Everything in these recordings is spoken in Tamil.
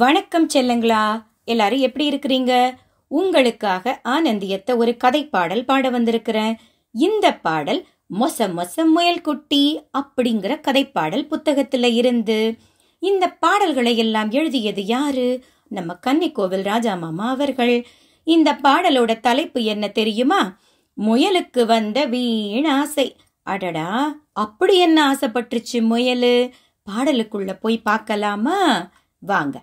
வணக்கம் செல்லங்களா எல்லாரும் எப்படி இருக்கிறீங்க உங்களுக்காக ஆனந்தியத்தை ஒரு கதை பாடல் பாட வந்திருக்கிறேன் இந்த பாடல் மொச மொச முயல் குட்டி அப்படிங்கிற பாடல் புத்தகத்துல இருந்து இந்த பாடல்களை எல்லாம் எழுதியது யாரு நம்ம கன்னிக்கோவில் ராஜா மாமா அவர்கள் இந்த பாடலோட தலைப்பு என்ன தெரியுமா முயலுக்கு வந்த வீண் ஆசை அடடா அப்படி என்ன ஆசைப்பட்டுச்சு முயலு பாடலுக்குள்ள போய் பார்க்கலாமா வாங்க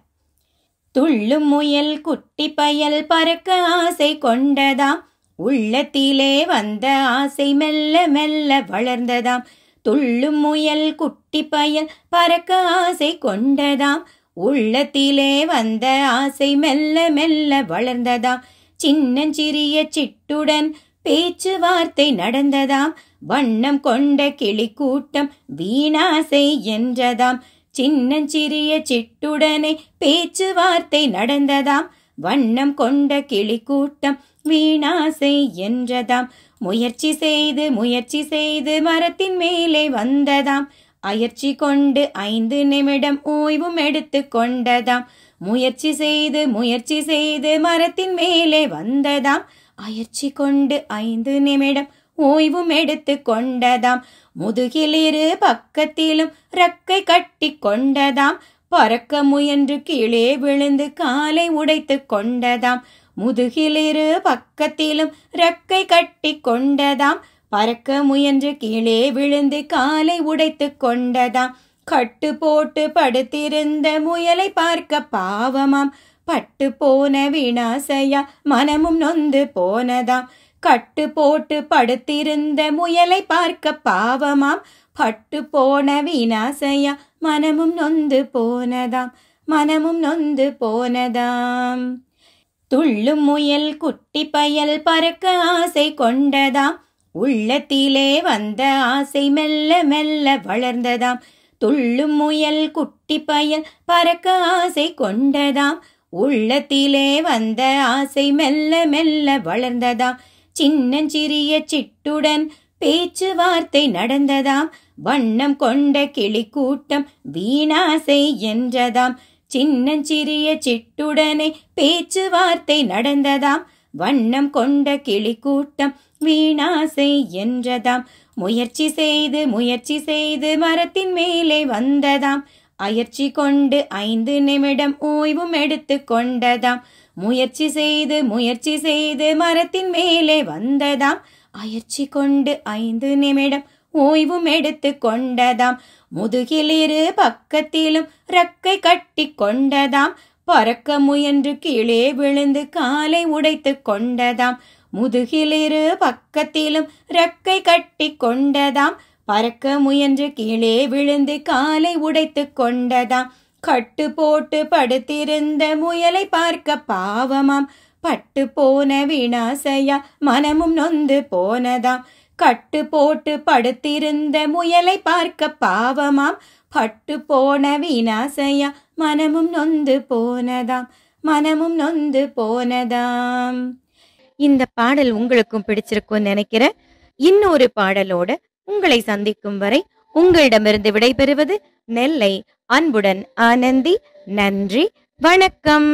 துள்ளும் முயல் குட்டி பயல் பறக்க ஆசை கொண்டதாம் உள்ளத்திலே வந்த ஆசை மெல்ல மெல்ல வளர்ந்ததாம் துள்ளும் முயல் குட்டி பயல் பறக்க ஆசை கொண்டதாம் உள்ளத்திலே வந்த ஆசை மெல்ல மெல்ல வளர்ந்ததாம் சின்னஞ்சிறிய சிட்டுடன் பேச்சுவார்த்தை நடந்ததாம் வண்ணம் கொண்ட கிளி கூட்டம் வீணாசை என்றதாம் சின்னஞ்சிறிய சிட்டுடனே பேச்சுவார்த்தை நடந்ததாம் வண்ணம் கொண்ட கிளிக்கூட்டம் வீணாசை என்றதாம் முயற்சி செய்து முயற்சி செய்து மரத்தின் மேலே வந்ததாம் அயற்சி கொண்டு ஐந்து நிமிடம் ஓய்வும் எடுத்து கொண்டதாம் முயற்சி செய்து முயற்சி செய்து மரத்தின் மேலே வந்ததாம் அயற்சி கொண்டு ஐந்து நிமிடம் ஓய்வும் எடுத்து கொண்டதாம் முதுகில் இரு பக்கத்திலும் ரக்கை கட்டி கொண்டதாம் பறக்க முயன்று கீழே விழுந்து காலை உடைத்து கொண்டதாம் முதுகில் இரு பக்கத்திலும் ரக்கை கட்டி கொண்டதாம் பறக்க முயன்று கீழே விழுந்து காலை உடைத்து கொண்டதாம் கட்டு போட்டு படுத்திருந்த முயலை பார்க்க பாவமாம் பட்டு போன வினாசையா மனமும் நொந்து போனதாம் கட்டு போட்டு படுத்திருந்த முயலை பார்க்க பாவமாம் பட்டு போன வீணாசையா மனமும் நொந்து போனதாம் மனமும் நொந்து போனதாம் துள்ளும் முயல் குட்டி பயல் பறக்க ஆசை கொண்டதாம் உள்ளத்திலே வந்த ஆசை மெல்ல மெல்ல வளர்ந்ததாம் துள்ளும் முயல் குட்டி பயல் பறக்க ஆசை கொண்டதாம் உள்ளத்திலே வந்த ஆசை மெல்ல மெல்ல வளர்ந்ததாம் சின்னஞ்சிறிய சிட்டுடன் பேச்சுவார்த்தை நடந்ததாம் வண்ணம் கொண்ட கிளி கூட்டம் வீணாசை என்றதாம் சின்னஞ்சிறிய சிட்டுடனே பேச்சுவார்த்தை நடந்ததாம் வண்ணம் கொண்ட கிளி கூட்டம் வீணாசை என்றதாம் முயற்சி செய்து முயற்சி செய்து மரத்தின் மேலே வந்ததாம் அயற்சி கொண்டு ஐந்து நிமிடம் ஓய்வும் எடுத்து கொண்டதாம் முயற்சி செய்து முயற்சி செய்து மரத்தின் மேலே வந்ததாம் அயற்சி கொண்டு ஐந்து நிமிடம் ஓய்வும் எடுத்து கொண்டதாம் முதுகில் இரு பக்கத்திலும் ரக்கை கட்டி கொண்டதாம் பறக்க முயன்று கீழே விழுந்து காலை உடைத்து கொண்டதாம் முதுகில் இரு பக்கத்திலும் ரக்கை கட்டி கொண்டதாம் பறக்க முயன்று கீழே விழுந்து காலை உடைத்து கொண்டதாம் கட்டு போட்டு படுத்திருந்த முயலை பார்க்க பாவமாம் பட்டு போன வினாசையா மனமும் நொந்து போனதாம் கட்டு போட்டு படுத்திருந்த முயலை பார்க்க பாவமாம் பட்டு போன வினாசையா மனமும் நொந்து போனதாம் மனமும் நொந்து போனதாம் இந்த பாடல் உங்களுக்கும் பிடிச்சிருக்கும்னு நினைக்கிறேன் இன்னொரு பாடலோட உங்களை சந்திக்கும் வரை உங்களிடமிருந்து விடைபெறுவது நெல்லை அன்புடன் ஆனந்தி நன்றி வணக்கம்